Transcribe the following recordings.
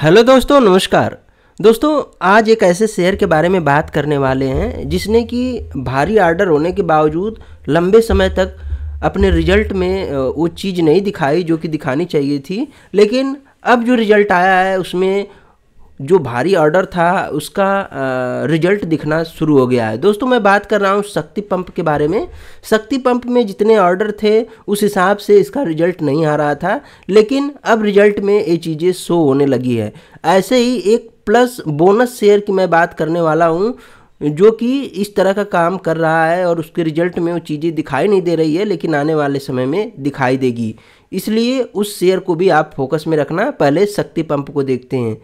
hello दोस्तों नमस्कार दोस्तों आज एक ऐसे शेयर के बारे में बात करने वाले हैं जिसने कि भारी आर्डर होने के बावजूद लंबे समय तक अपने रिजल्ट में वो चीज़ नहीं दिखाई जो कि दिखानी चाहिए थी लेकिन अब जो रिजल्ट आया है उसमें जो भारी ऑर्डर था उसका रिजल्ट दिखना शुरू हो गया है दोस्तों मैं बात कर रहा हूँ शक्ति पंप के बारे में शक्ति पंप में जितने ऑर्डर थे उस हिसाब से इसका रिजल्ट नहीं आ रहा था लेकिन अब रिजल्ट में ये चीज़ें शो होने लगी है ऐसे ही एक प्लस बोनस शेयर की मैं बात करने वाला हूँ जो कि इस तरह का काम कर रहा है और उसके रिजल्ट में वो चीज़ें दिखाई नहीं दे रही है लेकिन आने वाले समय में दिखाई देगी इसलिए उस शेयर को भी आप फोकस में रखना पहले शक्ति पंप को देखते हैं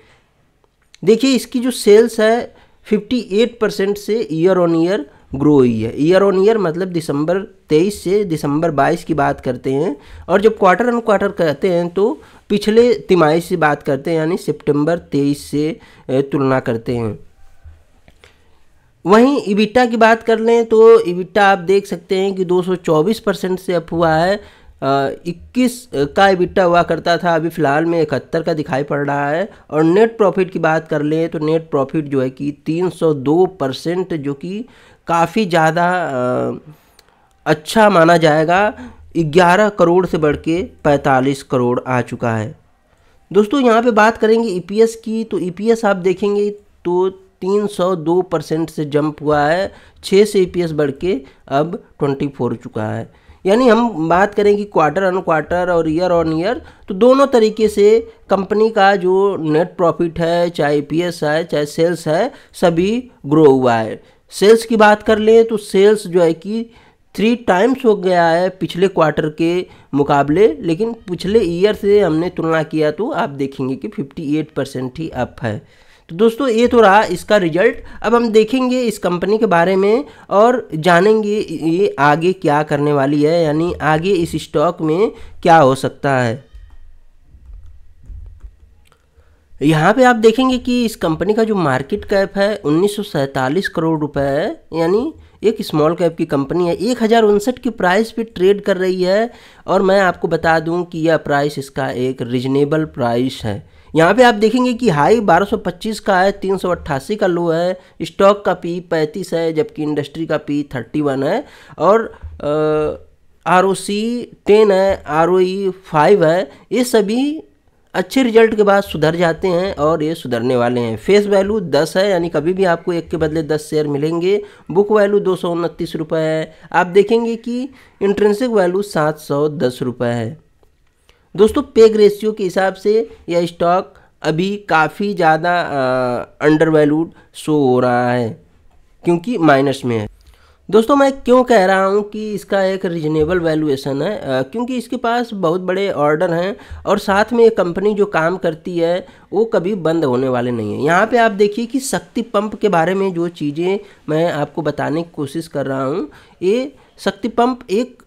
देखिए इसकी जो सेल्स है 58 परसेंट से ईयर ऑन ईयर ग्रो हुई है ईयर ऑन ईयर मतलब दिसंबर 23 से दिसंबर 22 की बात करते हैं और जब क्वार्टर ऑन क्वार्टर कहते हैं तो पिछले तिमाही से बात करते हैं यानी सितंबर 23 से तुलना करते हैं वहीं इबिटा की बात कर लें तो इबिटा आप देख सकते हैं कि 224 परसेंट से अप हुआ है इक्कीस का इबिट्टा हुआ करता था अभी फ़िलहाल में इकहत्तर का दिखाई पड़ रहा है और नेट प्रॉफिट की बात कर लें तो नेट प्रॉफिट जो है कि तीन सौ दो परसेंट जो कि काफ़ी ज़्यादा अच्छा माना जाएगा ग्यारह करोड़ से बढ़ के पैंतालीस करोड़ आ चुका है दोस्तों यहाँ पे बात करेंगे ई e की तो ई e आप देखेंगे तो 302 परसेंट से जंप हुआ है 6 से ई e बढ़ के अब 24 चुका है यानी हम बात करें कि क्वार्टर ऑन क्वार्टर और ईयर ऑन ईयर तो दोनों तरीके से कंपनी का जो नेट प्रॉफिट है चाहे पीएस है चाहे सेल्स है सभी ग्रो हुआ है सेल्स की बात कर लें तो सेल्स जो है कि थ्री टाइम्स हो गया है पिछले क्वार्टर के मुकाबले लेकिन पिछले ईयर से हमने तुलना किया तो आप देखेंगे कि 58 परसेंट ही अप है तो दोस्तों ये तो रहा इसका रिजल्ट अब हम देखेंगे इस कंपनी के बारे में और जानेंगे ये आगे क्या करने वाली है यानी आगे इस स्टॉक में क्या हो सकता है यहाँ पे आप देखेंगे कि इस कंपनी का जो मार्केट कैप है उन्नीस करोड़ रुपए है यानी एक स्मॉल कैप की कंपनी है एक हज़ार उनसठ की प्राइस पे ट्रेड कर रही है और मैं आपको बता दूं कि यह प्राइस इसका एक रिजनेबल प्राइस है यहाँ पे आप देखेंगे कि हाई 1225 का है 388 का लो है स्टॉक का पी 35 है जबकि इंडस्ट्री का पी 31 है और आर ओ सी टेन है आर ओ ई फाइव है ये सभी अच्छे रिजल्ट के बाद सुधर जाते हैं और ये सुधरने वाले हैं फेस वैल्यू दस है यानी कभी भी आपको एक के बदले दस शेयर मिलेंगे बुक वैल्यू दो सौ उनतीस रुपये है आप देखेंगे कि इंट्रेंसिक वैल्यू सात सौ दस रुपये है दोस्तों पेग रेशियो के हिसाब से यह स्टॉक अभी काफ़ी ज़्यादा अंडर वैल्यूड शो हो रहा है क्योंकि माइनस में है दोस्तों मैं क्यों कह रहा हूँ कि इसका एक रिजनेबल वैल्यूएशन है आ, क्योंकि इसके पास बहुत बड़े ऑर्डर हैं और साथ में ये कंपनी जो काम करती है वो कभी बंद होने वाले नहीं है यहाँ पे आप देखिए कि शक्ति पंप के बारे में जो चीज़ें मैं आपको बताने की कोशिश कर रहा हूँ ये शक्ति पंप एक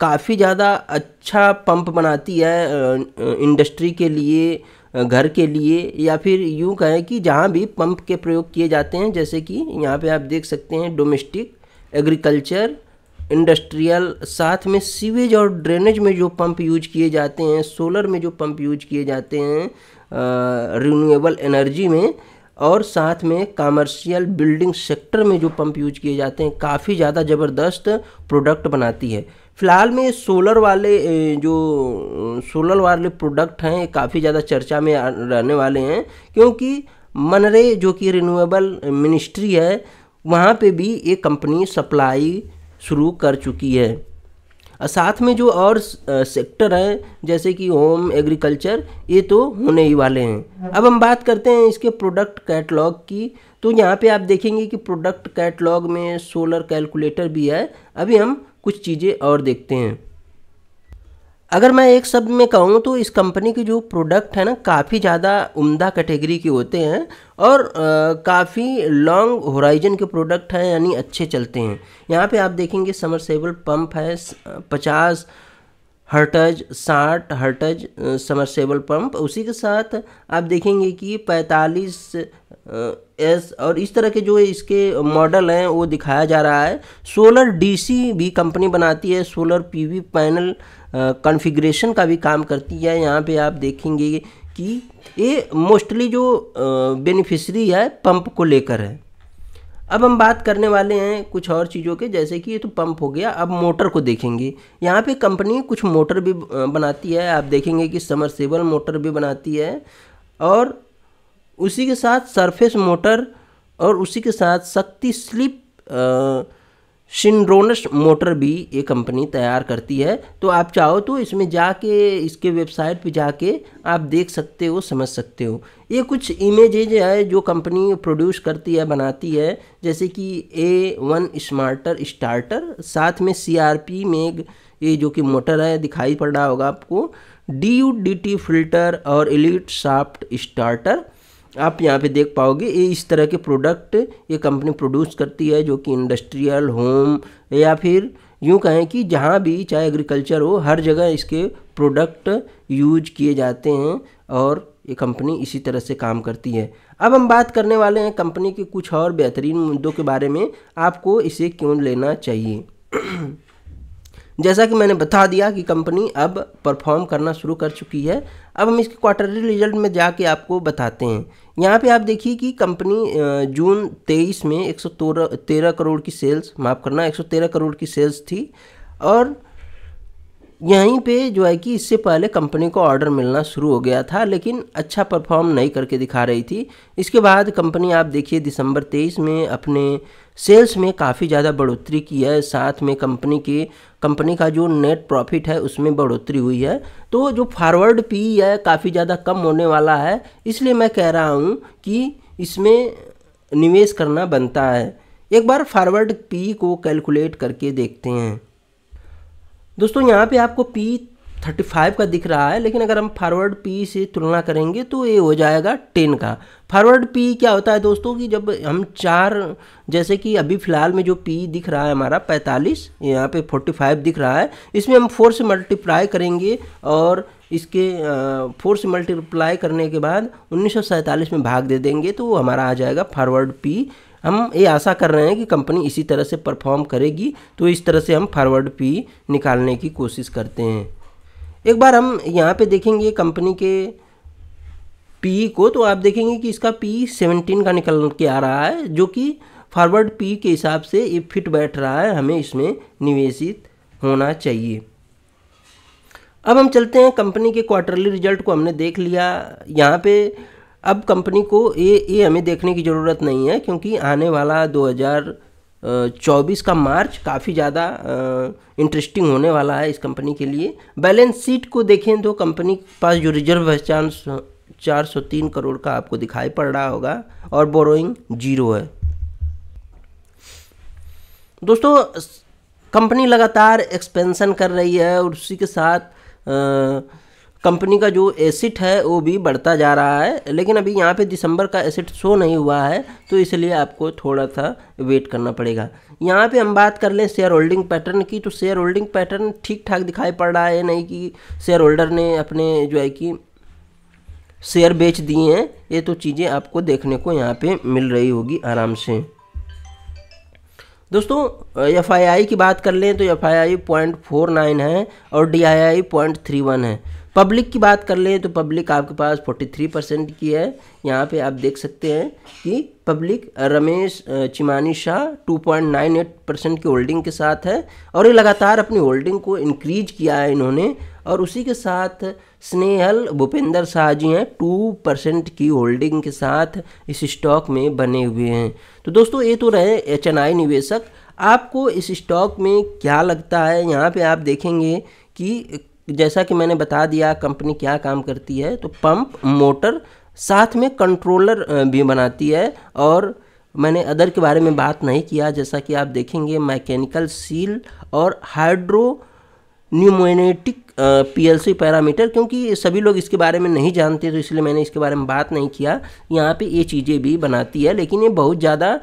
काफ़ी ज़्यादा अच्छा पंप बनाती है इंडस्ट्री के लिए घर के लिए या फिर यूँ कहें कि जहाँ भी पंप के प्रयोग किए जाते हैं जैसे कि यहाँ पे आप देख सकते हैं डोमेस्टिक एग्रीकल्चर इंडस्ट्रियल साथ में सीवेज और ड्रेनेज में जो पंप यूज किए जाते हैं सोलर में जो पंप यूज किए जाते हैं रिन्यूएबल एनर्जी में और साथ में कमर्शियल बिल्डिंग सेक्टर में जो पंप यूज किए जाते हैं काफ़ी ज़्यादा ज़बरदस्त प्रोडक्ट बनाती है फिलहाल में सोलर वाले जो सोलर वाले प्रोडक्ट हैं काफ़ी ज़्यादा चर्चा में रहने वाले हैं क्योंकि मनरे जो कि रिन्यूएबल मिनिस्ट्री है वहाँ पे भी ये कंपनी सप्लाई शुरू कर चुकी है साथ में जो और सेक्टर हैं जैसे कि होम एग्रीकल्चर ये तो होने ही वाले हैं अब हम बात करते हैं इसके प्रोडक्ट कैटलॉग की तो यहाँ पे आप देखेंगे कि प्रोडक्ट कैटलॉग में सोलर कैलकुलेटर भी है अभी हम कुछ चीज़ें और देखते हैं अगर मैं एक शब्द में कहूँ तो इस कंपनी के जो प्रोडक्ट है ना काफ़ी ज़्यादा उम्दा कैटेगरी के होते हैं और काफ़ी लॉन्ग होराइजन के प्रोडक्ट हैं यानी अच्छे चलते हैं यहाँ पे आप देखेंगे समरसेबल पंप है पचास हर्टज साठ हर्टज समरसेबल पंप उसी के साथ आप देखेंगे कि पैंतालीस एस और इस तरह के जो इसके मॉडल हैं वो दिखाया जा रहा है सोलर डीसी भी कंपनी बनाती है सोलर पीवी पैनल कॉन्फ़िगरेशन का भी काम करती है यहाँ पे आप देखेंगे कि ये मोस्टली जो बेनिफिशरी है पंप को लेकर है अब हम बात करने वाले हैं कुछ और चीज़ों के जैसे कि ये तो पंप हो गया अब मोटर को देखेंगे यहाँ पे कंपनी कुछ मोटर भी बनाती है आप देखेंगे कि समरसेबल मोटर भी बनाती है और उसी के साथ सरफेस मोटर और उसी के साथ शक्ति स्लिप सिंड्रोनस मोटर भी ये कंपनी तैयार करती है तो आप चाहो तो इसमें जाके इसके वेबसाइट पे जाके आप देख सकते हो समझ सकते हो ये कुछ इमेजेज है जो कंपनी प्रोड्यूस करती है बनाती है जैसे कि ए वन स्मार्टर स्टार्टर साथ में सीआरपी में ये जो कि मोटर है दिखाई पड़ रहा होगा आपको D U D T filter और एलिट साफ्ट स्टार्टर आप यहाँ पे देख पाओगे ये इस तरह के प्रोडक्ट ये कंपनी प्रोड्यूस करती है जो कि इंडस्ट्रियल होम या फिर यूँ कहें कि जहाँ भी चाहे एग्रीकल्चर हो हर जगह इसके प्रोडक्ट यूज किए जाते हैं और ये कंपनी इसी तरह से काम करती है अब हम बात करने वाले हैं कंपनी के कुछ और बेहतरीन मुद्दों के बारे में आपको इसे क्यों लेना चाहिए जैसा कि मैंने बता दिया कि कंपनी अब परफॉर्म करना शुरू कर चुकी है अब हम इसके क्वार्टरली रिजल्ट में जाके आपको बताते हैं यहाँ पे आप देखिए कि कंपनी जून 23 में एक तेरह करोड़ की सेल्स माफ़ करना 113 करोड़ की सेल्स थी और यहीं पे जो है कि इससे पहले कंपनी को ऑर्डर मिलना शुरू हो गया था लेकिन अच्छा परफॉर्म नहीं करके दिखा रही थी इसके बाद कंपनी आप देखिए दिसंबर तेईस में अपने सेल्स में काफ़ी ज़्यादा बढ़ोतरी की है साथ में कंपनी के कंपनी का जो नेट प्रॉफिट है उसमें बढ़ोतरी हुई है तो जो फॉरवर्ड पी है काफ़ी ज़्यादा कम होने वाला है इसलिए मैं कह रहा हूँ कि इसमें निवेश करना बनता है एक बार फॉरवर्ड पी को कैलकुलेट करके देखते हैं दोस्तों यहाँ पे आपको पी थर्टी फाइव का दिख रहा है लेकिन अगर हम फॉरवर्ड पी से तुलना करेंगे तो ये हो जाएगा टेन का फॉरवर्ड पी क्या होता है दोस्तों कि जब हम चार जैसे कि अभी फ़िलहाल में जो पी दिख रहा है हमारा पैंतालीस यहाँ पे फोर्टी फाइव दिख रहा है इसमें हम फोर से मल्टीप्लाई करेंगे और इसके फोर से मल्टीप्लाई करने के बाद उन्नीस में भाग दे देंगे तो हमारा आ जाएगा फॉरवर्ड पी हम ये आशा कर रहे हैं कि कंपनी इसी तरह से परफॉर्म करेगी तो इस तरह से हम फॉरवर्ड पी निकालने की कोशिश करते हैं एक बार हम यहाँ पे देखेंगे कंपनी के पी को तो आप देखेंगे कि इसका पी सेवनटीन का निकल के आ रहा है जो कि फॉरवर्ड पी के हिसाब से ये फिट बैठ रहा है हमें इसमें निवेशित होना चाहिए अब हम चलते हैं कंपनी के क्वार्टरली रिजल्ट को हमने देख लिया यहाँ पे अब कंपनी को ये ये हमें देखने की ज़रूरत नहीं है क्योंकि आने वाला 2024 का मार्च काफ़ी ज़्यादा इंटरेस्टिंग होने वाला है इस कंपनी के लिए बैलेंस शीट को देखें तो कंपनी के पास जो रिजर्व है चांस चार सौ तीन करोड़ का आपको दिखाई पड़ रहा होगा और बोरोइंग जीरो है दोस्तों कंपनी लगातार एक्सपेंशन कर रही है और उसी के साथ आ, कंपनी का जो एसिट है वो भी बढ़ता जा रहा है लेकिन अभी यहाँ पे दिसंबर का एसिट शो नहीं हुआ है तो इसलिए आपको थोड़ा सा वेट करना पड़ेगा यहाँ पे हम बात कर लें शेयर होल्डिंग पैटर्न की तो शेयर होल्डिंग पैटर्न ठीक ठाक दिखाई पड़ रहा है नहीं कि शेयर होल्डर ने अपने जो है कि शेयर बेच दिए हैं ये तो चीज़ें आपको देखने को यहाँ पर मिल रही होगी आराम से दोस्तों एफ की बात कर लें तो F I point four nine है और D I I point three one है पब्लिक की बात कर लें तो पब्लिक आपके पास 43 परसेंट की है यहाँ पे आप देख सकते हैं कि पब्लिक रमेश चिमानी शाह 2.98 परसेंट की होल्डिंग के साथ है और ये लगातार अपनी होल्डिंग को इनक्रीज किया है इन्होंने और उसी के साथ स्नेहल भूपेंद्र शाह जी हैं टू परसेंट की होल्डिंग के साथ इस स्टॉक में बने हुए हैं तो दोस्तों ये तो रहे एच निवेशक आपको इस स्टॉक में क्या लगता है यहाँ पे आप देखेंगे कि जैसा कि मैंने बता दिया कंपनी क्या काम करती है तो पंप मोटर साथ में कंट्रोलर भी बनाती है और मैंने अदर के बारे में बात नहीं किया जैसा कि आप देखेंगे मैकेनिकल सील और हाइड्रो न्यूमोनेटिक पीएलसी पैरामीटर क्योंकि सभी लोग इसके बारे में नहीं जानते तो इसलिए मैंने इसके बारे में बात नहीं किया यहाँ पे ये चीज़ें भी बनाती है लेकिन ये बहुत ज़्यादा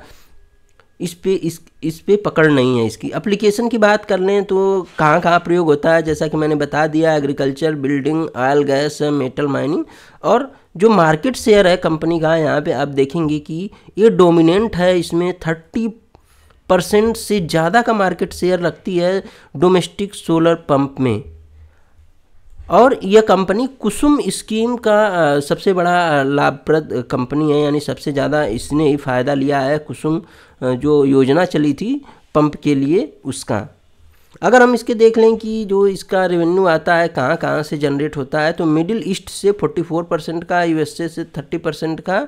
इस पे इस इस पे पकड़ नहीं है इसकी एप्लीकेशन की बात कर लें तो कहाँ कहाँ प्रयोग होता है जैसा कि मैंने बता दिया agriculture building oil gas metal mining और जो मार्केट शेयर है कंपनी का यहाँ पे आप देखेंगे कि ये डोमिनेंट है इसमें थर्टी परसेंट से ज़्यादा का मार्केट शेयर लगती है डोमेस्टिक सोलर पंप में और यह कंपनी कुसुम स्कीम का सबसे बड़ा लाभप्रद कंपनी है यानी सबसे ज़्यादा इसने ही फ़ायदा लिया है कुसुम जो योजना चली थी पंप के लिए उसका अगर हम इसके देख लें कि जो इसका रेवेन्यू आता है कहाँ कहाँ से जनरेट होता है तो मिडिल ईस्ट से 44 परसेंट का यूएसए से 30 परसेंट का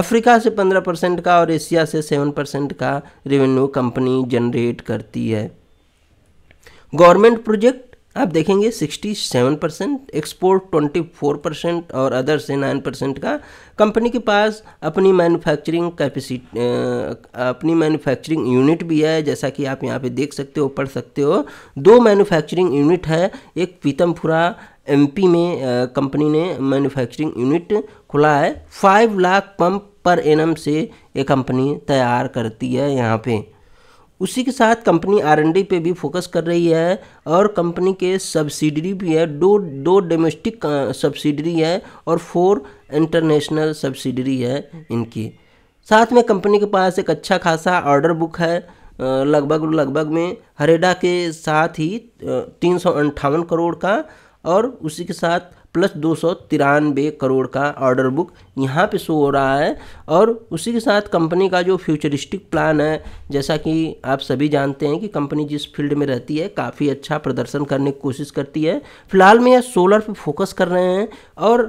अफ्रीका से 15 परसेंट का और एशिया से 7 परसेंट का रेवेन्यू कंपनी जनरेट करती है गवर्नमेंट प्रोजेक्ट आप देखेंगे 67 परसेंट एक्सपोर्ट 24 परसेंट और अदर से 9 परसेंट का कंपनी के पास अपनी मैन्युफैक्चरिंग कैपेसिटी अपनी मैन्युफैक्चरिंग यूनिट भी है जैसा कि आप यहाँ पे देख सकते हो पढ़ सकते हो दो मैन्युफैक्चरिंग यूनिट है एक पीतमपुरा एमपी में कंपनी ने मैन्युफैक्चरिंग यूनिट खुला है five lakh pump per annum से ये कंपनी तैयार करती है यहाँ पे उसी के साथ कंपनी आर एन डी पे भी फोकस कर रही है और कंपनी के सब्सिडरी भी है दो दो डोमेस्टिक सब्सिडरी है और फोर इंटरनेशनल सब्सिडरी है इनकी साथ में कंपनी के पास एक अच्छा खासा ऑर्डर बुक है लगभग लगभग में हरेडा के साथ ही तीन सौ अंठावन करोड़ का और उसी के साथ प्लस दो सौ तिरानवे करोड़ का ऑर्डर बुक यहाँ पे शो हो रहा है और उसी के साथ कंपनी का जो फ्यूचरिस्टिक प्लान है जैसा कि आप सभी जानते हैं कि कंपनी जिस फील्ड में रहती है काफ़ी अच्छा प्रदर्शन करने की कोशिश करती है फिलहाल में यह सोलर पे फोकस कर रहे हैं और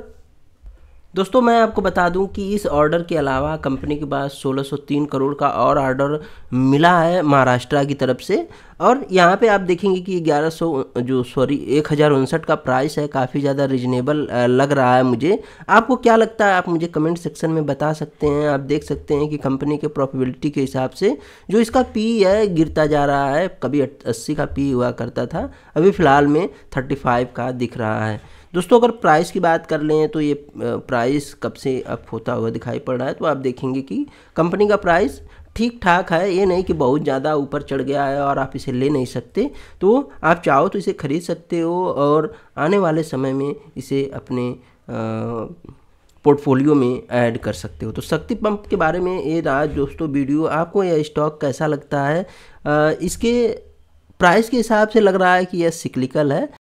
दोस्तों मैं आपको बता दूं कि इस ऑर्डर के अलावा कंपनी के पास 1603 करोड़ का और ऑर्डर मिला है महाराष्ट्र की तरफ से और यहाँ पे आप देखेंगे कि 1100 जो सॉरी एक का प्राइस है काफ़ी ज़्यादा रिजनेबल लग रहा है मुझे आपको क्या लगता है आप मुझे कमेंट सेक्शन में बता सकते हैं आप देख सकते हैं कि कंपनी के प्रॉफिबिलिटी के हिसाब से जो इसका पी है गिरता जा रहा है कभी अस्सी का पी हुआ करता था अभी फ़िलहाल में थर्टी फाइव का दिख रहा है दोस्तों अगर प्राइस की बात कर लें तो ये प्राइस कब से अप होता हुआ दिखाई पड़ रहा है तो आप देखेंगे कि कंपनी का प्राइस ठीक ठाक है ये नहीं कि बहुत ज़्यादा ऊपर चढ़ गया है और आप इसे ले नहीं सकते तो आप चाहो तो इसे खरीद सकते हो और आने वाले समय में इसे अपने पोर्टफोलियो में ऐड कर सकते हो तो शक्ति पंप के बारे में ये रहा दोस्तों वीडियो आपको यह स्टॉक कैसा लगता है आ, इसके प्राइस के हिसाब से लग रहा है कि यह सिक्लिकल है